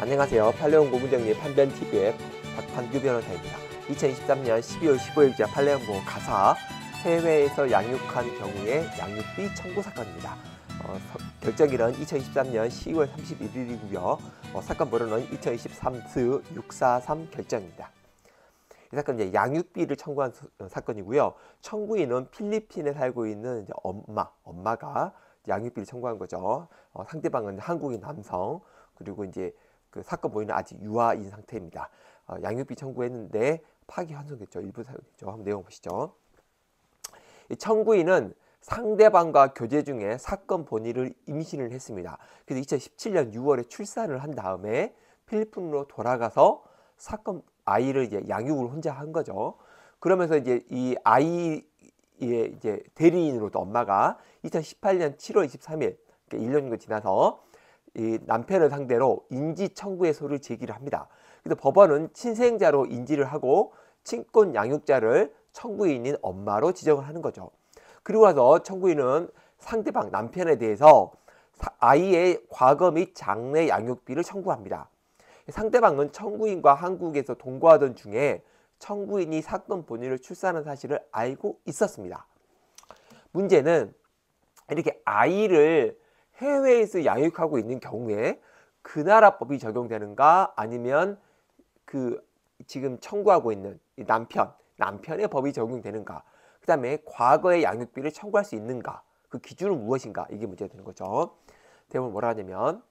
안녕하세요. 팔레온 고문정리 판변 TV의 박판규 변호사입니다. 2023년 12월 15일자 팔레온 고 가사 해외에서 양육한 경우에 양육비 청구 사건입니다. 어, 결정일은 2023년 10월 31일이고요. 어, 사건 번호는 2023-643 결정입니다. 이사건 이제 양육비를 청구한 수, 어, 사건이고요. 청구인은 필리핀에 살고 있는 이제 엄마, 엄마가 양육비를 청구한 거죠. 어, 상대방은 한국인 남성, 그리고 이제 그 사건 보이는 아직 유아인 상태입니다. 어, 양육비 청구했는데 파기환송됐죠. 일부 사용죠 한번 내용 보시죠. 청구인은 상대방과 교제 중에 사건 본의를 임신을 했습니다. 그래서 2017년 6월에 출산을 한 다음에 필리핀으로 돌아가서 사건 아이를 이제 양육을 혼자 한 거죠. 그러면서 이제 이 아이의 이제 대리인으로도 엄마가 2018년 7월 23일, 그러니까 1년이 지나서 이 남편을 상대로 인지 청구의 소를 제기를 합니다. 그래서 법원은 친생자로 인지를 하고 친권 양육자를 청구인인 엄마로 지정을 하는 거죠. 그리고 나서 청구인은 상대방 남편에 대해서 아이의 과거 및 장래 양육비를 청구합니다. 상대방은 청구인과 한국에서 동거하던 중에 청구인이 사건 본인을 출산한 사실을 알고 있었습니다. 문제는 이렇게 아이를 해외에서 양육하고 있는 경우에 그 나라 법이 적용되는가 아니면 그 지금 청구하고 있는 남편 남편의 법이 적용되는가 그 다음에 과거의 양육비를 청구할 수 있는가 그 기준은 무엇인가 이게 문제가 되는 거죠 대부분 뭐라 하냐면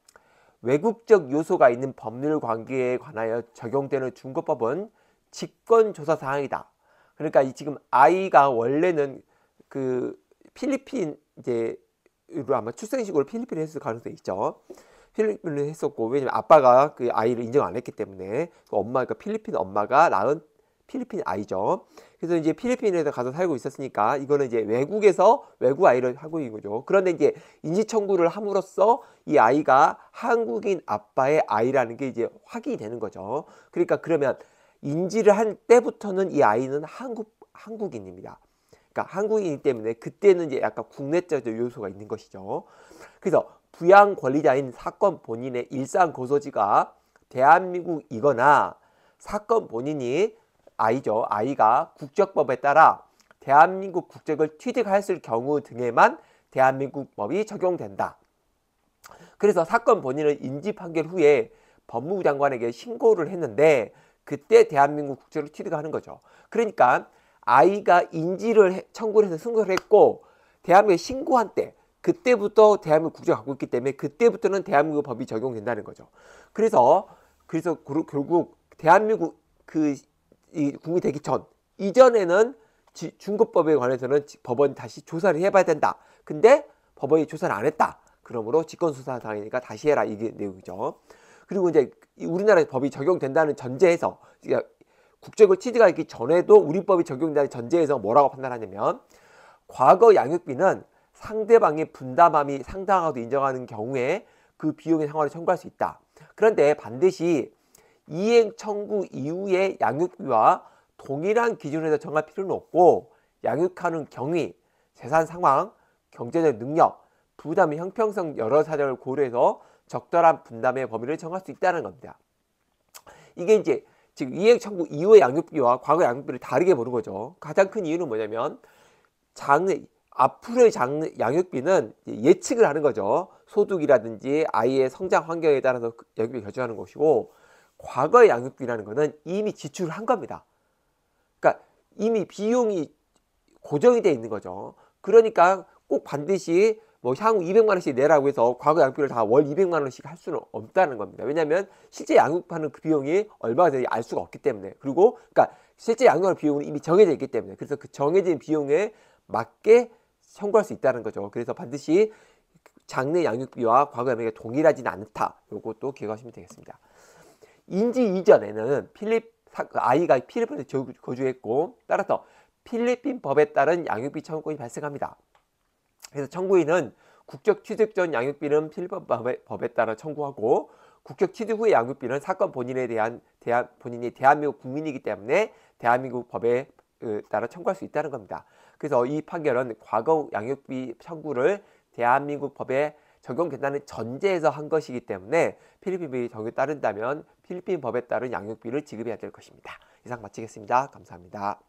외국적 요소가 있는 법률 관계에 관하여 적용되는 중고법은 직권조사 사항이다 그러니까 지금 아이가 원래는 그 필리핀 이제 로 아마 출생식으로 필리핀에 했을 가능성이 있죠. 필리핀을 했었고 왜냐면 아빠가 그 아이를 인정 안 했기 때문에 그 엄마 그니까 필리핀 엄마가 낳은 필리핀 아이죠. 그래서 이제 필리핀에서 가서 살고 있었으니까 이거는 이제 외국에서 외국 아이를 하고 있는 거죠. 그런데 이제 인지 청구를 함으로써 이 아이가 한국인 아빠의 아이라는 게 이제 확인이 되는 거죠. 그러니까 그러면 인지를 한 때부터는 이 아이는 한국 한국인입니다. 그러니까 한국인이기 때문에 그때는 이제 약간 국내적 요소가 있는 것이죠. 그래서 부양 권리자인 사건 본인의 일상 거소지가 대한민국이거나 사건 본인이 아이죠. 아이가 국적법에 따라 대한민국 국적을 취득했을 경우 등에만 대한민국 법이 적용된다. 그래서 사건 본인은 인지 판결 후에 법무부 장관에게 신고를 했는데 그때 대한민국 국적을 취득하는 거죠. 그러니까 아이가 인지를 청구를 해서 승소를 했고 대한민국에 신고한 때 그때부터 대한민국 국적 갖고 있기 때문에 그때부터는 대한민국 법이 적용된다는 거죠. 그래서 그래서 그러, 결국 대한민국 그이국민 되기 전 이전에는 지, 중국법에 관해서는 지, 법원이 다시 조사를 해봐야 된다. 근데 법원이 조사를 안 했다. 그러므로 직권수사 당하니까 다시 해라 이게 내용이죠. 그리고 이제 우리나라 법이 적용된다는 전제에서 국제고 취지가 있기 전에도 우리법이 적용되는 전제에서 뭐라고 판단하냐면 과거 양육비는 상대방의 분담함이 상당하다고 인정하는 경우에 그 비용의 상황을 청구할 수 있다. 그런데 반드시 이행 청구 이후의 양육비와 동일한 기준에서 정할 필요는 없고 양육하는 경위, 재산 상황, 경제적 능력, 부담의 형평성 여러 사정을 고려해서 적절한 분담의 범위를 정할 수 있다는 겁니다. 이게 이제 즉 이해창구 이후의 양육비와 과거 양육비를 다르게 보는 거죠. 가장 큰 이유는 뭐냐면 장 앞으로의 장, 양육비는 예측을 하는 거죠. 소득이라든지 아이의 성장 환경에 따라서 그 양육비 결정하는 것이고 과거의 양육비라는 거는 이미 지출을 한 겁니다. 그러니까 이미 비용이 고정이 돼 있는 거죠. 그러니까 꼭 반드시 뭐 향후 200만 원씩 내라고 해서 과거 양비를 육다월 200만 원씩 할 수는 없다는 겁니다. 왜냐하면 실제 양육하는 그 비용이 얼마가 되는지 알 수가 없기 때문에 그리고 그러니까 실제 양육하는 비용은 이미 정해져 있기 때문에 그래서 그 정해진 비용에 맞게 청구할 수 있다는 거죠. 그래서 반드시 장래 양육비와 과거 양육비가 동일하진 않다. 요것도 기억하시면 되겠습니다. 인지 이전에는 필립 그 아이가 필리핀에 거주했고 따라서 필리핀 법에 따른 양육비 청구권이 발생합니다. 그래서 청구인은 국적 취득 전 양육비는 필법에 따라 청구하고 국적 취득 후의 양육비는 사건 본인에 대한 대한 본인이 대한민국 국민이기 때문에 대한민국 법에 그, 따라 청구할 수 있다는 겁니다. 그래서 이 판결은 과거 양육비 청구를 대한민국 법에 적용된다는 전제에서 한 것이기 때문에 필리핀 법에 이 따른다면 필리핀 법에 따른 양육비를 지급해야 될 것입니다. 이상 마치겠습니다. 감사합니다.